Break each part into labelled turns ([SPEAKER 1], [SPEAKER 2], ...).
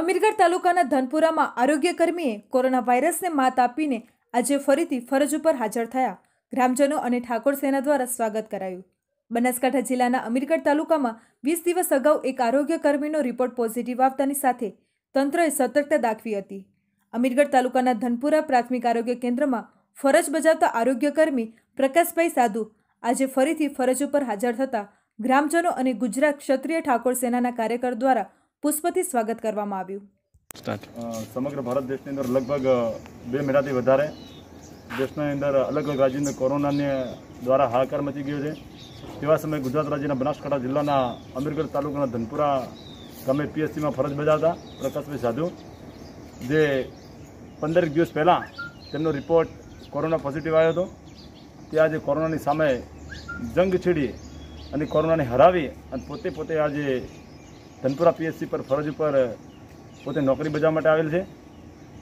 [SPEAKER 1] અમીરગઢ તાલુકાના ધનપુરામાં આરોગ્ય કર્મીએ કોરોના વાયરસને માત આપીને આજે ફરીથી ફરજ ઉપર હાજર થયા ગ્રામજનો અને ઠાકોર સેના દ્વારા સ્વાગત કરાયું બનાસકાંઠા જિલ્લાના અમીરગઢ તાલુકામાં વીસ દિવસ અગાઉ એક આરોગ્ય કર્મીનો રિપોર્ટ પોઝિટિવ આવતાની સાથે તંત્રએ સતર્કતા દાખવી હતી અમીરગઢ તાલુકાના ધનપુરા પ્રાથમિક આરોગ્ય કેન્દ્રમાં ફરજ બજાવતા આરોગ્યકર્મી પ્રકાશભાઈ સાધુ આજે ફરીથી ફરજ ઉપર હાજર થતા ગ્રામજનો અને ગુજરાત ક્ષત્રિય ઠાકોર સેનાના કાર્યકર દ્વારા પુષ્પથી સ્વાગત કરવામાં આવ્યું
[SPEAKER 2] સમગ્ર ભારત દેશની અંદર લગભગ બે મહિનાથી વધારે દેશની અંદર અલગ અલગ રાજ્યની કોરોનાને દ્વારા હાહાકાર મચી ગયો છે તેવા સમયે ગુજરાત રાજ્યના બનાસકાંઠા જિલ્લાના અમીરગઢ તાલુકાના ધનપુરા ગામે પીએસસીમાં ફરજ બજાવતા પ્રકાશભાઈ સાધુ જે પંદર દિવસ પહેલાં તેમનો રિપોર્ટ કોરોના પોઝિટિવ આવ્યો હતો તે આજે કોરોનાની સામે જંગ છેડીએ અને કોરોનાને હરાવી અને પોતે પોતે આજે ધનપુરા પીએસસી પર ફરજ ઉપર પોતે નોકરી બજાવવા માટે આવેલ છે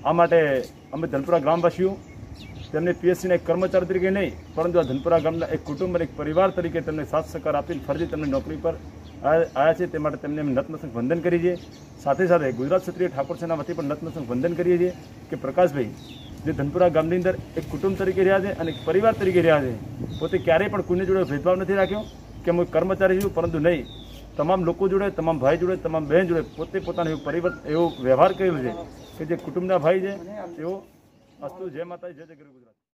[SPEAKER 2] આ માટે અમે ધનપુરા ગ્રામવાસીઓ તેમને પીએસસીના એક કર્મચારી તરીકે નહીં પરંતુ આ ધનપુરા ગામના એક કુટુંબ અને એક પરિવાર તરીકે તેમને સાત સહકાર આપીને ફરજી તેમને નોકરી પર આવ્યા છે તે માટે તેમને અમે નતમસ્તક વંદન કરીએ છીએ સાથે સાથે ગુજરાત ક્ષત્રિય ઠાકોર સેના વતી પણ નતમસ્તક વંદન કરીએ છીએ કે પ્રકાશભાઈ જે ધનપુરા ગામની અંદર એક કુટુંબ તરીકે રહ્યા છે અને એક પરિવાર તરીકે રહ્યા છે પોતે ક્યારેય પણ કોઈની જોડે ભેદભાવ નથી રાખ્યો કે હું કર્મચારી છું પરંતુ નહીં તમામ લોકો જોડે તમામ ભાઈ જોડે તમામ બહેન જોડે પોતે પોતાનો એવો પરિવર્તન એવો વ્યવહાર કર્યો છે કે જે કુટુંબના ભાઈ છે તેઓ અસ્તુ જય માતા જય જય ગુજરાત